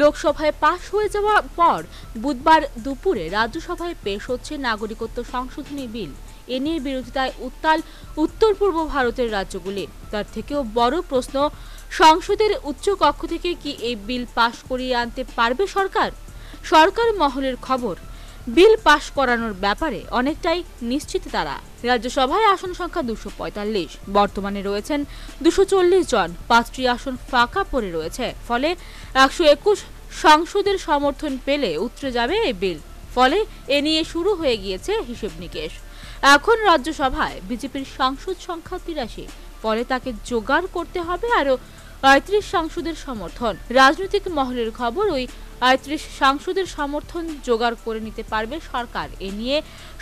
লোকসভায় পাশ হয়ে যাওয়ার পর বুধবার দুপুরে রাজ্যসভায় পেশ হচ্ছে নাগরিকত্ব সংশোধনী বিল এ নিয়ে বিরোধিতায় উত্তাল উত্তর পূর্ব ভারতের রাজ্যগুলি তার থেকেও বড় প্রশ্ন সংসদের উচ্চ কক্ষ থেকে কি এই বিল পাশ করিয়ে আনতে পারবে সরকার সরকার মহলের খবর বিল পাশ করানোর ব্যাপারে অনেকটাই নিশ্চিত তারা রাজ্যসভায় আসন সংখ্যা দুশো পঁয়তাল্লিশ বর্তমানে রয়েছেন দুশো চল্লিশ জন পাঁচটি আসন ফাঁকা পড়ে রয়েছে ফলে একশো একুশ সংসদের সমর্থন পেলে উতরে যাবে এই বিল ফলে এ নিয়ে শুরু হয়ে গিয়েছে হিসেব নিকেশ এখন রাজ্যসভায় বিজেপির সংসদ সংখ্যা তিরাশি ফলে তাকে জোগাড় করতে হবে আরও আয়ত্রিশ সাংসদের সমর্থন রাজনৈতিক মহলের খবর ওই আয়ত্রিশ সাংসদের সমর্থন জোগাড় করে নিতে পারবে সরকার এ নিয়ে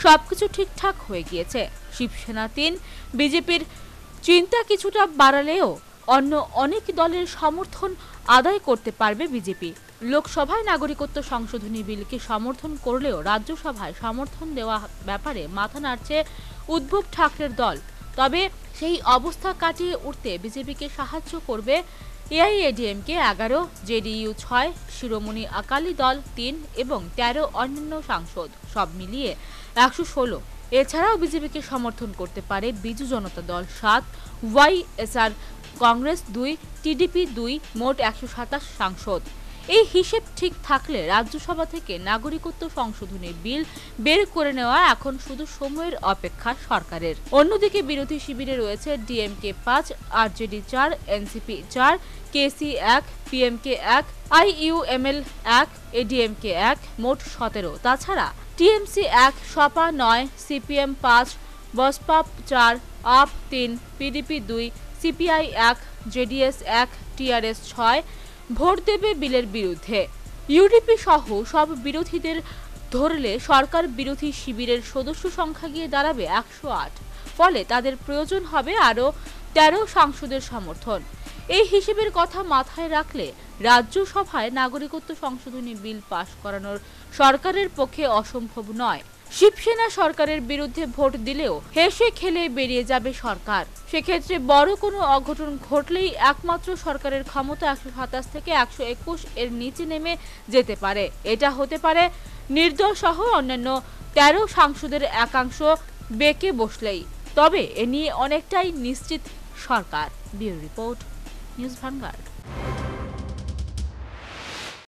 সবকিছু ঠিকঠাক হয়ে গিয়েছে শিবসেনা তিন বিজেপির চিন্তা কিছুটা বাড়ালেও অন্য অনেক দলের সমর্থন আদায় করতে পারবে বিজেপি লোকসভায় নাগরিকত্ব সংশোধনী বিলকে সমর্থন করলেও রাজ্যসভায় সমর্থন দেওয়া ব্যাপারে মাথা নাড়ছে উদ্ভব ঠাকরের দল তবে সেই অবস্থা কাটিয়ে উঠতে বিজেপিকে সাহায্য করবে এআইএডিএমকে এগারো জেডিইউ ছয় শিরোমণি আকালি দল তিন এবং ১৩ অন্যান্য সাংসদ সব মিলিয়ে একশো ষোলো এছাড়াও বিজেপিকে সমর্থন করতে পারে বিজু জনতা দল সাত ওয়াইএসআর কংগ্রেস দুই টিডিপি দুই মোট একশো সাতাশ সাংসদ এই হিসেব ঠিক থাকলে রাজ্যসভা থেকে নাগরিকত্ব সংশোধনী বিল বের করে নেওয়া এখন শুধু সময়ের অপেক্ষা সরকারের অন্যদিকে বিরোধী শিবিরে রয়েছে ডিএমকে পাঁচ আরজেডি চার এনসিপি চার কেসি এক পিএমকে এক আইইউএমএল এক এডিএমকে এক মোট সতেরো তাছাড়া টিএমসি এক সপা নয় সিপিএম পাঁচ বসপা চার আপ তিন পিডিপি দুই সিপিআই এক জেডিএস এক টিআরএস ছয় ভোট দেবে বিলের বিরুদ্ধে ইউডিপি সহ সব বিরোধীদের ধরলে সরকার বিরোধী শিবিরের সদস্য সংখ্যা গিয়ে দাঁড়াবে একশো আট ফলে তাদের প্রয়োজন হবে আরও তেরো সাংসদের সমর্থন এই হিসেবের কথা মাথায় রাখলে রাজ্যসভায় নাগরিকত্ব সংশোধনী বিল পাশ করানোর সরকারের পক্ষে অসম্ভব নয় শিবসেনা সরকারের বিরুদ্ধে ভোট দিলেও হেসে খেলে বেরিয়ে যাবে সরকার সেক্ষেত্রে বড় কোনো অঘটন ঘটলেই একমাত্র সরকারের ক্ষমতা একশো সাতাশ থেকে একশো একুশ এর নিচে নেমে যেতে পারে এটা হতে পারে নির্দল সহ অন্যান্য তেরো সাংসদের একাংশ বেঁকে বসলেই তবে এ নিয়ে অনেকটাই নিশ্চিত সরকার ব্যুরো রিপোর্ট নিউজ ভাঙ্গার্ড